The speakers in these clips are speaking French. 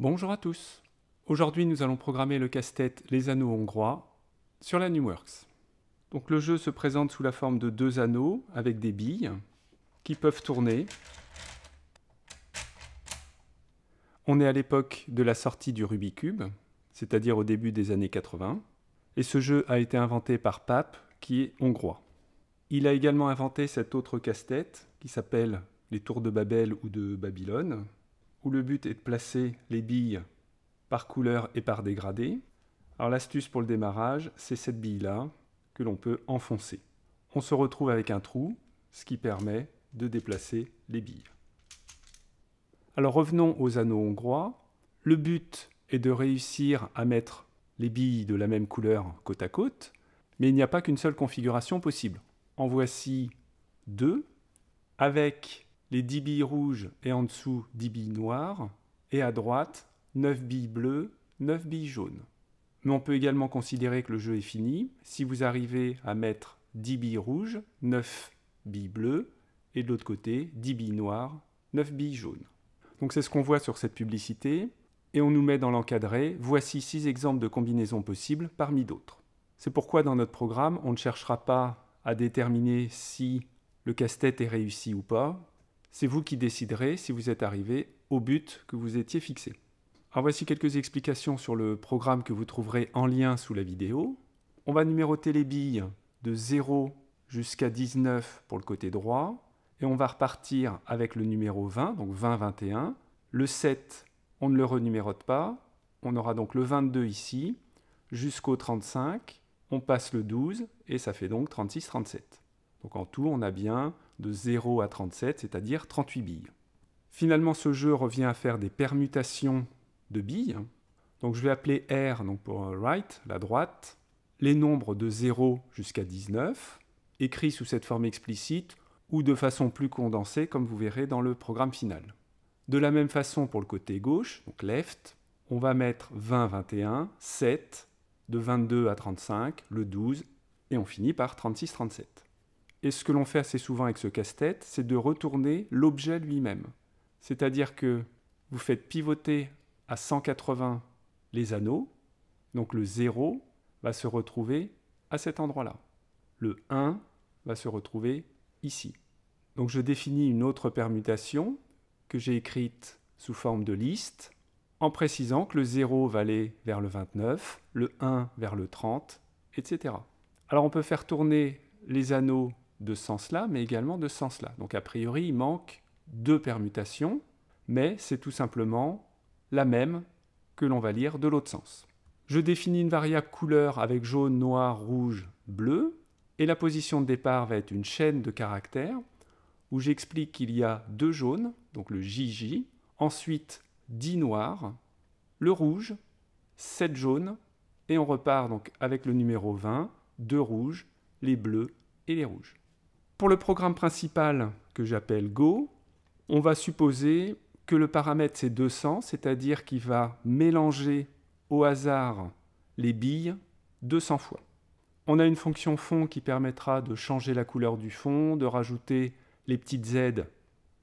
Bonjour à tous. Aujourd'hui, nous allons programmer le casse-tête Les anneaux hongrois sur la Newworks. Donc le jeu se présente sous la forme de deux anneaux avec des billes qui peuvent tourner. On est à l'époque de la sortie du Rubik's Cube c'est-à-dire au début des années 80, et ce jeu a été inventé par Pape, qui est hongrois. Il a également inventé cet autre casse-tête qui s'appelle les tours de Babel ou de Babylone, où le but est de placer les billes par couleur et par dégradé. Alors l'astuce pour le démarrage, c'est cette bille-là que l'on peut enfoncer. On se retrouve avec un trou, ce qui permet de déplacer les billes. Alors revenons aux anneaux hongrois. Le but est de réussir à mettre les billes de la même couleur côte à côte, mais il n'y a pas qu'une seule configuration possible. En voici deux, avec les 10 billes rouges et en dessous 10 billes noires, et à droite 9 billes bleues, 9 billes jaunes. Mais on peut également considérer que le jeu est fini si vous arrivez à mettre 10 billes rouges, 9 billes bleues, et de l'autre côté 10 billes noires, 9 billes jaunes. Donc c'est ce qu'on voit sur cette publicité, et on nous met dans l'encadré, voici 6 exemples de combinaisons possibles parmi d'autres. C'est pourquoi dans notre programme, on ne cherchera pas à déterminer si le casse-tête est réussi ou pas, c'est vous qui déciderez si vous êtes arrivé au but que vous étiez fixé. Alors voici quelques explications sur le programme que vous trouverez en lien sous la vidéo. On va numéroter les billes de 0 jusqu'à 19 pour le côté droit. Et on va repartir avec le numéro 20, donc 20-21. Le 7, on ne le renumérote pas. On aura donc le 22 ici jusqu'au 35. On passe le 12 et ça fait donc 36-37. Donc en tout, on a bien de 0 à 37, c'est-à-dire 38 billes. Finalement, ce jeu revient à faire des permutations de billes. Donc je vais appeler R donc pour euh, right, la droite, les nombres de 0 jusqu'à 19, écrits sous cette forme explicite ou de façon plus condensée, comme vous verrez dans le programme final. De la même façon pour le côté gauche, donc left, on va mettre 20, 21, 7, de 22 à 35, le 12, et on finit par 36, 37. Et ce que l'on fait assez souvent avec ce casse-tête, c'est de retourner l'objet lui-même. C'est-à-dire que vous faites pivoter à 180 les anneaux, donc le 0 va se retrouver à cet endroit-là. Le 1 va se retrouver ici. Donc je définis une autre permutation que j'ai écrite sous forme de liste, en précisant que le 0 va aller vers le 29, le 1 vers le 30, etc. Alors on peut faire tourner les anneaux de sens-là, mais également de sens-là. Donc a priori, il manque deux permutations, mais c'est tout simplement la même que l'on va lire de l'autre sens. Je définis une variable couleur avec jaune, noir, rouge, bleu, et la position de départ va être une chaîne de caractères où j'explique qu'il y a deux jaunes, donc le JJ, ensuite 10 noirs, le rouge, sept jaunes, et on repart donc avec le numéro 20, deux rouges, les bleus et les rouges. Pour le programme principal que j'appelle Go, on va supposer que le paramètre c'est 200, c'est-à-dire qu'il va mélanger au hasard les billes 200 fois. On a une fonction fond qui permettra de changer la couleur du fond, de rajouter les petites Z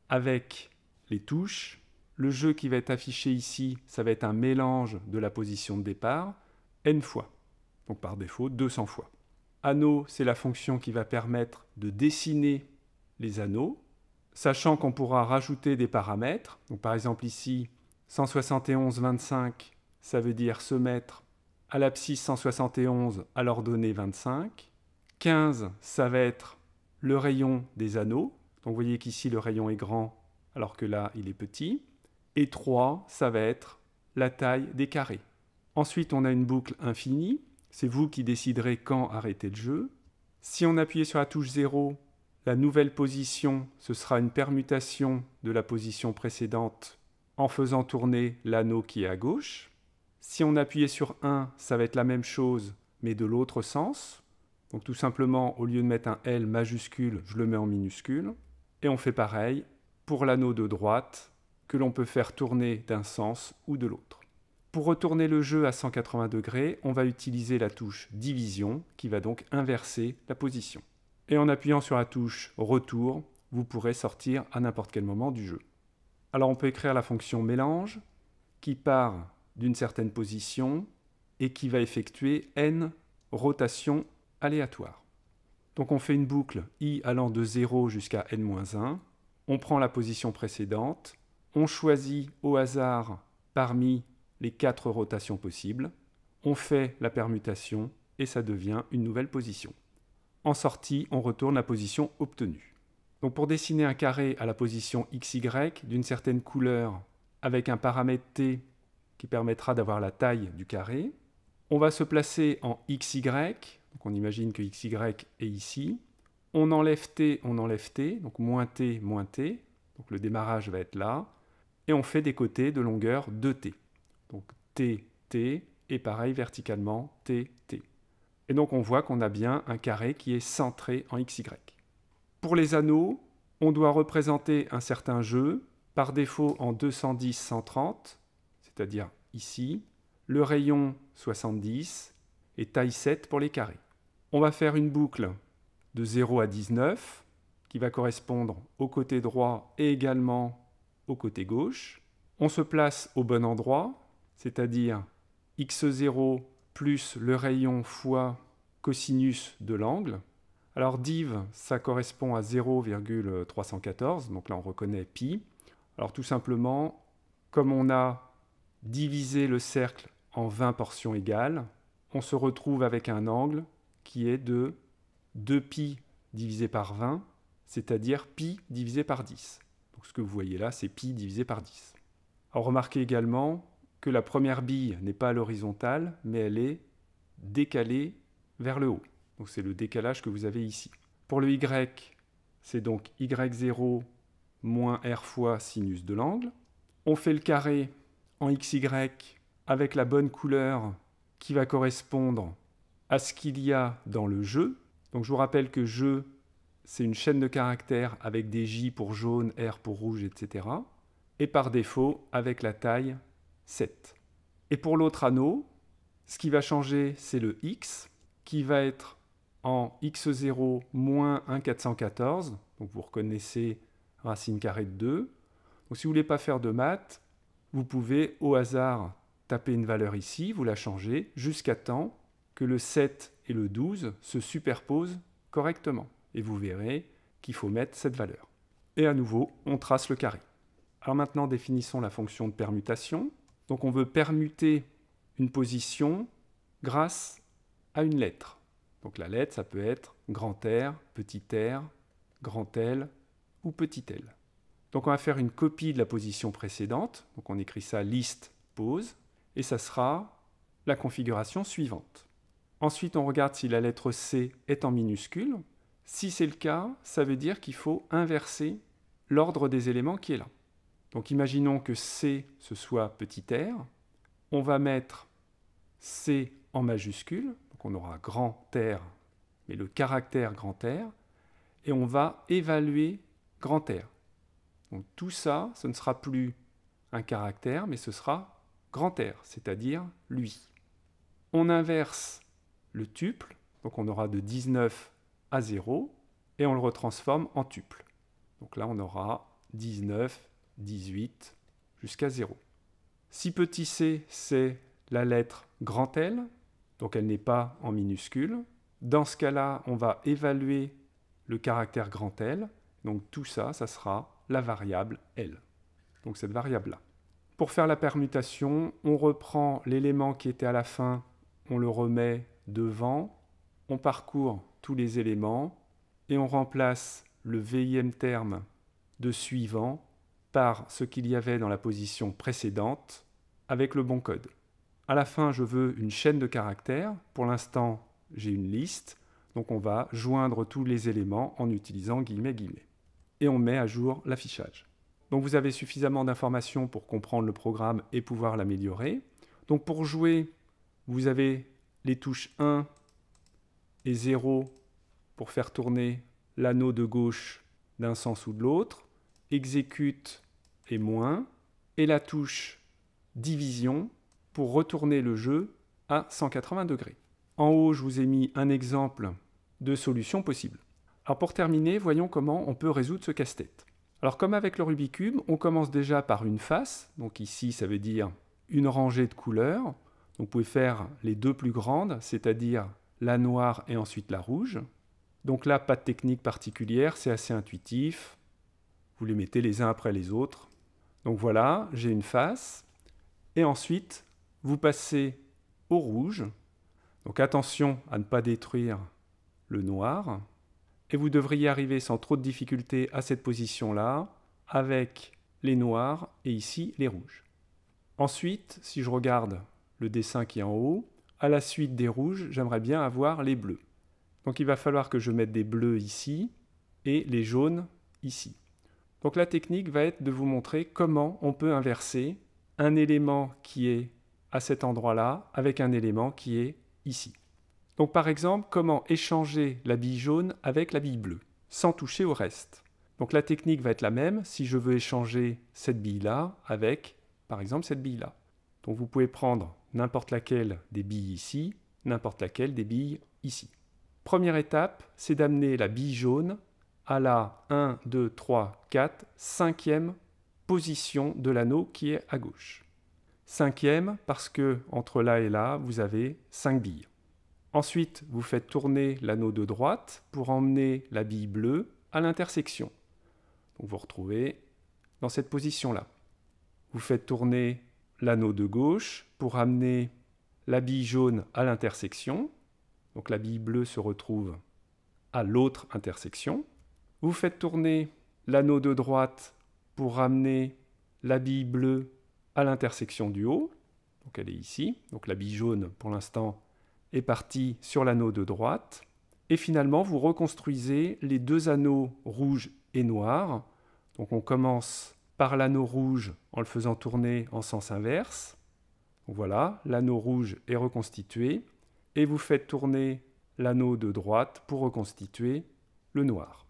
avec les touches. Le jeu qui va être affiché ici, ça va être un mélange de la position de départ n fois. Donc par défaut, 200 fois. Anneau, c'est la fonction qui va permettre de dessiner les anneaux, sachant qu'on pourra rajouter des paramètres. Donc par exemple ici, 171,25, ça veut dire se mettre à l'abscisse 171 à l'ordonnée 25. 15, ça va être le rayon des anneaux. Donc vous voyez qu'ici le rayon est grand alors que là il est petit. Et 3, ça va être la taille des carrés. Ensuite on a une boucle infinie c'est vous qui déciderez quand arrêter le jeu. Si on appuyait sur la touche 0, la nouvelle position, ce sera une permutation de la position précédente en faisant tourner l'anneau qui est à gauche. Si on appuyait sur 1, ça va être la même chose, mais de l'autre sens. Donc tout simplement, au lieu de mettre un L majuscule, je le mets en minuscule. Et on fait pareil pour l'anneau de droite, que l'on peut faire tourner d'un sens ou de l'autre. Pour retourner le jeu à 180 degrés, on va utiliser la touche division qui va donc inverser la position. Et en appuyant sur la touche retour, vous pourrez sortir à n'importe quel moment du jeu. Alors on peut écrire la fonction mélange qui part d'une certaine position et qui va effectuer n rotations aléatoires. Donc on fait une boucle i allant de 0 jusqu'à n-1, on prend la position précédente, on choisit au hasard parmi les quatre rotations possibles, on fait la permutation et ça devient une nouvelle position. En sortie, on retourne la position obtenue. Donc pour dessiner un carré à la position xy d'une certaine couleur avec un paramètre t qui permettra d'avoir la taille du carré, on va se placer en xy, donc on imagine que xy est ici, on enlève t, on enlève t, donc moins t, moins t, donc le démarrage va être là, et on fait des côtés de longueur 2t. Donc T, T, et pareil verticalement, T, T. Et donc on voit qu'on a bien un carré qui est centré en XY. Pour les anneaux, on doit représenter un certain jeu, par défaut en 210-130, c'est-à-dire ici, le rayon 70 et taille 7 pour les carrés. On va faire une boucle de 0 à 19 qui va correspondre au côté droit et également au côté gauche. On se place au bon endroit, c'est-à-dire x0 plus le rayon fois cosinus de l'angle. Alors div, ça correspond à 0,314, donc là on reconnaît pi. Alors tout simplement, comme on a divisé le cercle en 20 portions égales, on se retrouve avec un angle qui est de 2pi divisé par 20, c'est-à-dire pi divisé par 10. Donc ce que vous voyez là, c'est pi divisé par 10. Alors remarquez également que la première bille n'est pas à l'horizontale, mais elle est décalée vers le haut. Donc c'est le décalage que vous avez ici. Pour le Y, c'est donc Y0 moins R fois sinus de l'angle. On fait le carré en XY avec la bonne couleur qui va correspondre à ce qu'il y a dans le jeu. Donc je vous rappelle que jeu, c'est une chaîne de caractères avec des J pour jaune, R pour rouge, etc. Et par défaut, avec la taille 7. Et pour l'autre anneau, ce qui va changer, c'est le x, qui va être en x0 moins 1,414. Donc vous reconnaissez racine carrée de 2. Donc si vous ne voulez pas faire de maths, vous pouvez au hasard taper une valeur ici, vous la changez, jusqu'à temps que le 7 et le 12 se superposent correctement. Et vous verrez qu'il faut mettre cette valeur. Et à nouveau, on trace le carré. Alors maintenant, définissons la fonction de permutation. Donc on veut permuter une position grâce à une lettre. Donc la lettre, ça peut être grand R, petit r, grand L ou petit l. Donc on va faire une copie de la position précédente. Donc on écrit ça liste pose et ça sera la configuration suivante. Ensuite, on regarde si la lettre C est en minuscule. Si c'est le cas, ça veut dire qu'il faut inverser l'ordre des éléments qui est là. Donc imaginons que C, ce soit petit r. On va mettre C en majuscule, donc on aura grand R, mais le caractère grand R, et on va évaluer grand R. Donc tout ça, ce ne sera plus un caractère, mais ce sera grand R, c'est-à-dire lui. On inverse le tuple, donc on aura de 19 à 0, et on le retransforme en tuple. Donc là, on aura 19 18, jusqu'à 0. Si petit c, c'est la lettre grand L, donc elle n'est pas en minuscule. Dans ce cas-là, on va évaluer le caractère grand L, donc tout ça, ça sera la variable L, donc cette variable-là. Pour faire la permutation, on reprend l'élément qui était à la fin, on le remet devant, on parcourt tous les éléments et on remplace le VIM terme de suivant ce qu'il y avait dans la position précédente avec le bon code. À la fin, je veux une chaîne de caractères. Pour l'instant, j'ai une liste. Donc on va joindre tous les éléments en utilisant guillemets guillemets. Et on met à jour l'affichage. Donc vous avez suffisamment d'informations pour comprendre le programme et pouvoir l'améliorer. Donc pour jouer, vous avez les touches 1 et 0 pour faire tourner l'anneau de gauche d'un sens ou de l'autre. Exécute et moins, et la touche division pour retourner le jeu à 180 degrés. En haut, je vous ai mis un exemple de solution possible. Alors pour terminer, voyons comment on peut résoudre ce casse-tête. Alors comme avec le Rubik's Cube, on commence déjà par une face, donc ici ça veut dire une rangée de couleurs. vous pouvez faire les deux plus grandes, c'est-à-dire la noire et ensuite la rouge. Donc là, pas de technique particulière, c'est assez intuitif. Vous les mettez les uns après les autres. Donc voilà, j'ai une face. Et ensuite, vous passez au rouge. Donc attention à ne pas détruire le noir. Et vous devriez arriver sans trop de difficulté à cette position-là, avec les noirs et ici les rouges. Ensuite, si je regarde le dessin qui est en haut, à la suite des rouges, j'aimerais bien avoir les bleus. Donc il va falloir que je mette des bleus ici et les jaunes ici. Donc la technique va être de vous montrer comment on peut inverser un élément qui est à cet endroit-là avec un élément qui est ici. Donc par exemple, comment échanger la bille jaune avec la bille bleue, sans toucher au reste. Donc la technique va être la même si je veux échanger cette bille-là avec, par exemple, cette bille-là. Donc vous pouvez prendre n'importe laquelle des billes ici, n'importe laquelle des billes ici. Première étape, c'est d'amener la bille jaune à la 1, 2, 3, 4, cinquième position de l'anneau qui est à gauche. Cinquième parce que entre là et là, vous avez 5 billes. Ensuite, vous faites tourner l'anneau de droite pour emmener la bille bleue à l'intersection. vous, vous retrouvez dans cette position-là. Vous faites tourner l'anneau de gauche pour amener la bille jaune à l'intersection. Donc la bille bleue se retrouve à l'autre intersection. Vous faites tourner l'anneau de droite pour ramener la bille bleue à l'intersection du haut. Donc elle est ici. Donc la bille jaune, pour l'instant, est partie sur l'anneau de droite. Et finalement, vous reconstruisez les deux anneaux rouges et noirs. Donc on commence par l'anneau rouge en le faisant tourner en sens inverse. voilà, l'anneau rouge est reconstitué. Et vous faites tourner l'anneau de droite pour reconstituer le noir.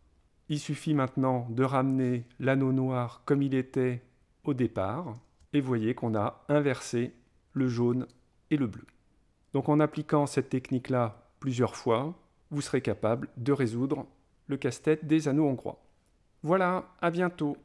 Il suffit maintenant de ramener l'anneau noir comme il était au départ et voyez qu'on a inversé le jaune et le bleu. Donc en appliquant cette technique-là plusieurs fois, vous serez capable de résoudre le casse-tête des anneaux hongrois. Voilà, à bientôt.